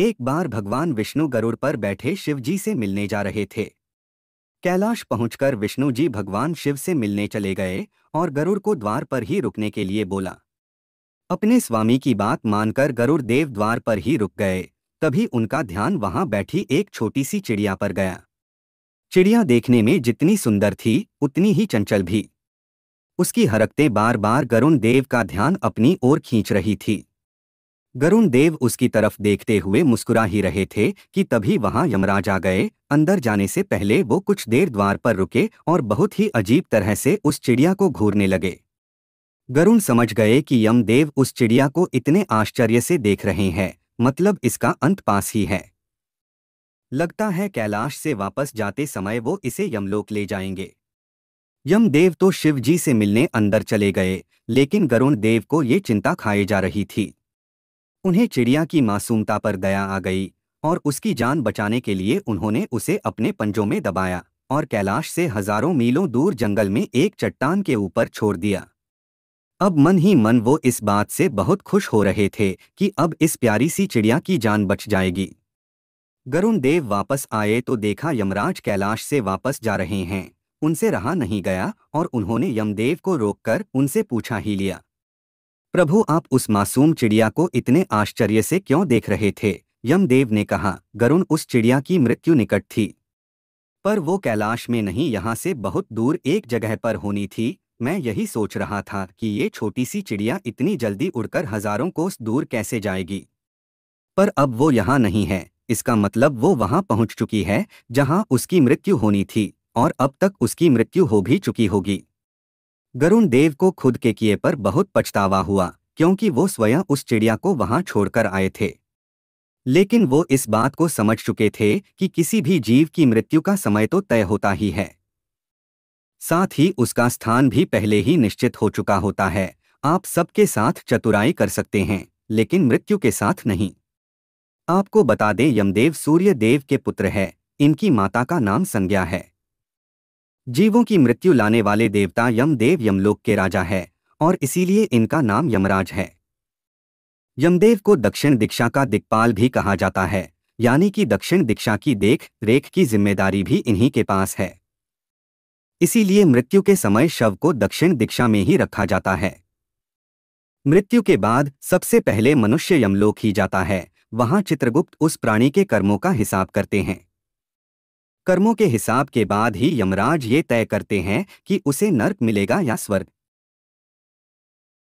एक बार भगवान विष्णु गरुड़ पर बैठे शिव जी से मिलने जा रहे थे कैलाश पहुंचकर विष्णु जी भगवान शिव से मिलने चले गए और गरुड़ को द्वार पर ही रुकने के लिए बोला अपने स्वामी की बात मानकर गरुड़ देव द्वार पर ही रुक गए तभी उनका ध्यान वहां बैठी एक छोटी सी चिड़िया पर गया चिड़िया देखने में जितनी सुंदर थी उतनी ही चंचल भी उसकी हरकतें बार बार गरुण देव का ध्यान अपनी ओर खींच रही थी गरुण देव उसकी तरफ देखते हुए मुस्कुरा ही रहे थे कि तभी वहां यमराज आ गए अंदर जाने से पहले वो कुछ देर द्वार पर रुके और बहुत ही अजीब तरह से उस चिड़िया को घूरने लगे गरुण समझ गए कि यमदेव उस चिड़िया को इतने आश्चर्य से देख रहे हैं मतलब इसका अंत पास ही है लगता है कैलाश से वापस जाते समय वो इसे यमलोक ले जाएंगे यमदेव तो शिव जी से मिलने अंदर चले गए लेकिन गरुण देव को ये चिंता खाए जा रही थी उन्हें चिड़िया की मासूमता पर दया आ गई और उसकी जान बचाने के लिए उन्होंने उसे अपने पंजों में दबाया और कैलाश से हजारों मीलों दूर जंगल में एक चट्टान के ऊपर छोड़ दिया अब मन ही मन वो इस बात से बहुत खुश हो रहे थे कि अब इस प्यारी सी चिड़िया की जान बच जाएगी गरुण देव वापस आए तो देखा यमराज कैलाश से वापस जा रहे हैं उनसे रहा नहीं गया और उन्होंने यमदेव को रोककर उनसे पूछा ही लिया प्रभु आप उस मासूम चिड़िया को इतने आश्चर्य से क्यों देख रहे थे यमदेव ने कहा गरुण उस चिड़िया की मृत्यु निकट थी पर वो कैलाश में नहीं यहाँ से बहुत दूर एक जगह पर होनी थी मैं यही सोच रहा था कि ये छोटी सी चिड़िया इतनी जल्दी उड़कर हजारों कोस दूर कैसे जाएगी पर अब वो यहाँ नहीं है इसका मतलब वो वहाँ पहुँच चुकी है जहाँ उसकी मृत्यु होनी थी और अब तक उसकी मृत्यु हो भी चुकी होगी गरुण देव को खुद के किए पर बहुत पछतावा हुआ क्योंकि वो स्वयं उस चिड़िया को वहां छोड़कर आए थे लेकिन वो इस बात को समझ चुके थे कि किसी भी जीव की मृत्यु का समय तो तय होता ही है साथ ही उसका स्थान भी पहले ही निश्चित हो चुका होता है आप सबके साथ चतुराई कर सकते हैं लेकिन मृत्यु के साथ नहीं आपको बता दें यमदेव सूर्य देव के पुत्र है इनकी माता का नाम संज्ञा है जीवों की मृत्यु लाने वाले देवता यमदेव यमलोक के राजा है और इसीलिए इनका नाम यमराज है यमदेव को दक्षिण दीक्षा का दिक्पाल भी कहा जाता है यानी कि दक्षिण दीक्षा की देख रेख की जिम्मेदारी भी इन्हीं के पास है इसीलिए मृत्यु के समय शव को दक्षिण दीक्षा में ही रखा जाता है मृत्यु के बाद सबसे पहले मनुष्य यमलोक ही जाता है वहां चित्रगुप्त उस प्राणी के कर्मों का हिसाब करते हैं कर्मों के हिसाब के बाद ही यमराज ये तय करते हैं कि उसे नर्क मिलेगा या स्वर्ग